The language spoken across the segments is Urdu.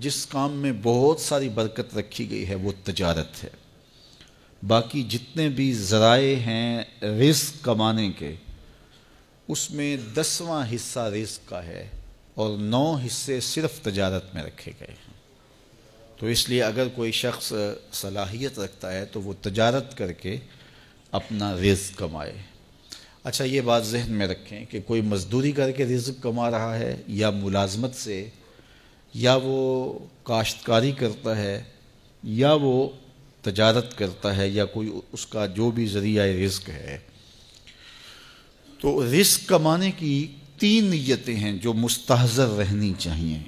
جس کام میں بہت ساری برکت رکھی گئی ہے وہ تجارت ہے باقی جتنے بھی ذرائع ہیں رزق کمانے کے اس میں دسواں حصہ رزق کا ہے اور نو حصے صرف تجارت میں رکھے گئے ہیں تو اس لیے اگر کوئی شخص صلاحیت رکھتا ہے تو وہ تجارت کر کے اپنا رزق کمائے اچھا یہ بات ذہن میں رکھیں کہ کوئی مزدوری کر کے رزق کما رہا ہے یا ملازمت سے یا وہ کاشتکاری کرتا ہے یا وہ تجارت کرتا ہے یا کوئی اس کا جو بھی ذریعہ رزق ہے تو رزق کمانے کی تین نیتیں ہیں جو مستحضر رہنی چاہیے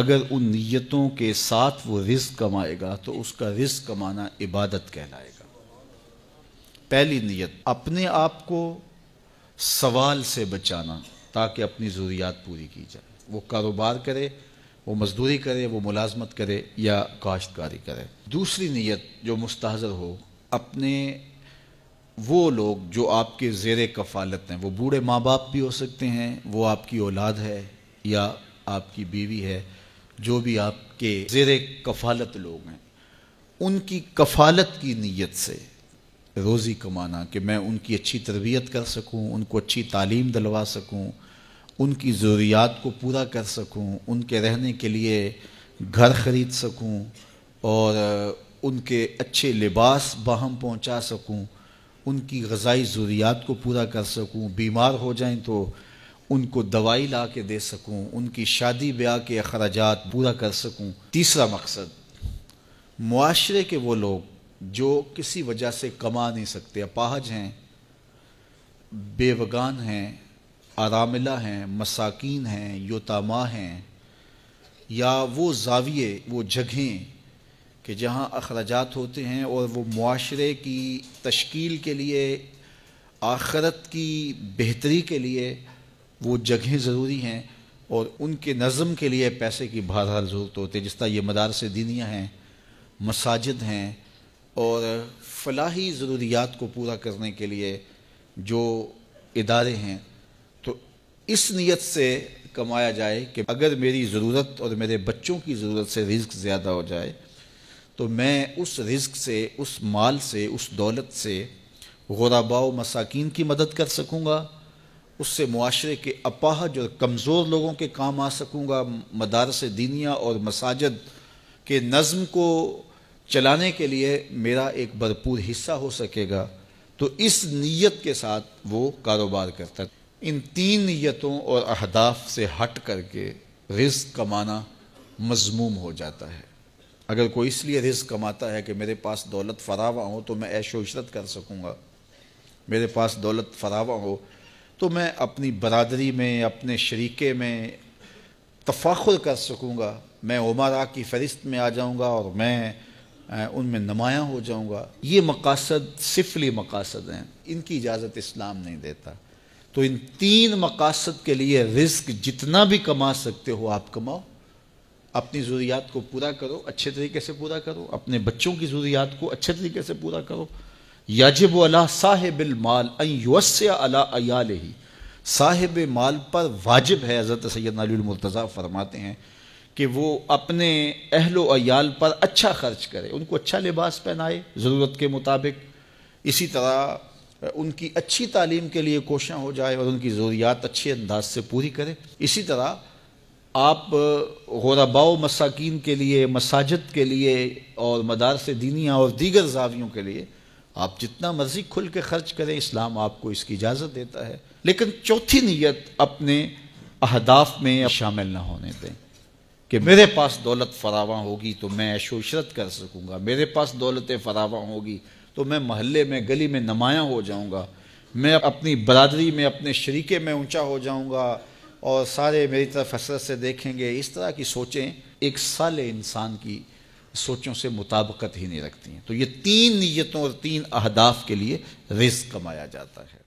اگر ان نیتوں کے ساتھ وہ رزق کمائے گا تو اس کا رزق کمانا عبادت کہلائے گا پہلی نیت اپنے آپ کو سوال سے بچانا تاکہ اپنی ضروریات پوری کی جائے وہ کاروبار کرے وہ مزدوری کرے وہ ملازمت کرے یا کاشتکاری کرے دوسری نیت جو مستحضر ہو اپنے وہ لوگ جو آپ کے زیر کفالت ہیں وہ بوڑھے ماں باپ بھی ہو سکتے ہیں وہ آپ کی اولاد ہے یا آپ کی بیوی ہے جو بھی آپ کے زیر کفالت لوگ ہیں ان کی کفالت کی نیت سے روزی کمانا کہ میں ان کی اچھی تربیت کر سکوں ان کو اچھی تعلیم دلوا سکوں ان کی ضروریات کو پورا کر سکوں ان کے رہنے کے لیے گھر خرید سکوں اور ان کے اچھے لباس باہم پہنچا سکوں ان کی غذائی ضروریات کو پورا کر سکوں بیمار ہو جائیں تو ان کو دوائی لا کے دے سکوں ان کی شادی بیاہ کے اخراجات پورا کر سکوں تیسرا مقصد معاشرے کے وہ لوگ جو کسی وجہ سے کما نہیں سکتے اپاہج ہیں بے وگان ہیں آراملہ ہیں مساکین ہیں یوتاما ہیں یا وہ زاویے وہ جگہیں کہ جہاں اخراجات ہوتے ہیں اور وہ معاشرے کی تشکیل کے لیے آخرت کی بہتری کے لیے وہ جگہیں ضروری ہیں اور ان کے نظم کے لیے پیسے کی بہرحال ضرورت ہوتی ہے جس طرح یہ مدارس دینیا ہیں مساجد ہیں اور فلاحی ضروریات کو پورا کرنے کے لیے جو ادارے ہیں اس نیت سے کمایا جائے کہ اگر میری ضرورت اور میرے بچوں کی ضرورت سے رزق زیادہ ہو جائے تو میں اس رزق سے اس مال سے اس دولت سے و مساکین کی مدد کر سکوں گا اس سے معاشرے کے اپاہج اور کمزور لوگوں کے کام آ سکوں گا مدارس دینیا اور مساجد کے نظم کو چلانے کے لیے میرا ایک بھرپور حصہ ہو سکے گا تو اس نیت کے ساتھ وہ کاروبار کرتا ان تین نیتوں اور اہداف سے ہٹ کر کے رزق کمانا مضموم ہو جاتا ہے اگر کوئی اس لیے رزق کماتا ہے کہ میرے پاس دولت فراوہ ہو تو میں عیش و عشرت کر سکوں گا میرے پاس دولت فراوہ ہو تو میں اپنی برادری میں اپنے شریکے میں تفاخر کر سکوں گا میں عمارا کی فہرست میں آ جاؤں گا اور میں ان میں نمایاں ہو جاؤں گا یہ مقاصد صفلی مقاصد ہیں ان کی اجازت اسلام نہیں دیتا تو ان تین مقاصد کے لیے رزق جتنا بھی کما سکتے ہو آپ کماؤ اپنی ضروریات کو پورا کرو اچھے طریقے سے پورا کرو اپنے بچوں کی ضروریات کو اچھے طریقے سے پورا کرو یاجب جب اللہ صاحب اللہ ایال ہی صاحب مال پر واجب ہے حضرت سید علی المرتضیٰ فرماتے ہیں کہ وہ اپنے اہل و ایال پر اچھا خرچ کرے ان کو اچھا لباس پہنائے ضرورت کے مطابق اسی طرح ان کی اچھی تعلیم کے لیے کوشاں ہو جائے اور ان کی ضروریات اچھے انداز سے پوری کرے اسی طرح آپ غربا و مساکین کے لیے مساجد کے لیے اور مدارس دینیا اور دیگر زاویوں کے لیے آپ جتنا مرضی کھل کے خرچ کریں اسلام آپ کو اس کی اجازت دیتا ہے لیکن چوتھی نیت اپنے اہداف میں شامل نہ ہونے دیں کہ میرے پاس دولت فراواں ہوگی تو میں و عشرت کر سکوں گا میرے پاس دولتیں فراواں ہوگی تو میں محلے میں گلی میں نمایاں ہو جاؤں گا میں اپنی برادری میں اپنے شریکے میں اونچا ہو جاؤں گا اور سارے میری طرف حسرت سے دیکھیں گے اس طرح کی سوچیں ایک سال انسان کی سوچوں سے مطابقت ہی نہیں رکھتی ہیں تو یہ تین نیتوں اور تین اہداف کے لیے رزق کمایا جاتا ہے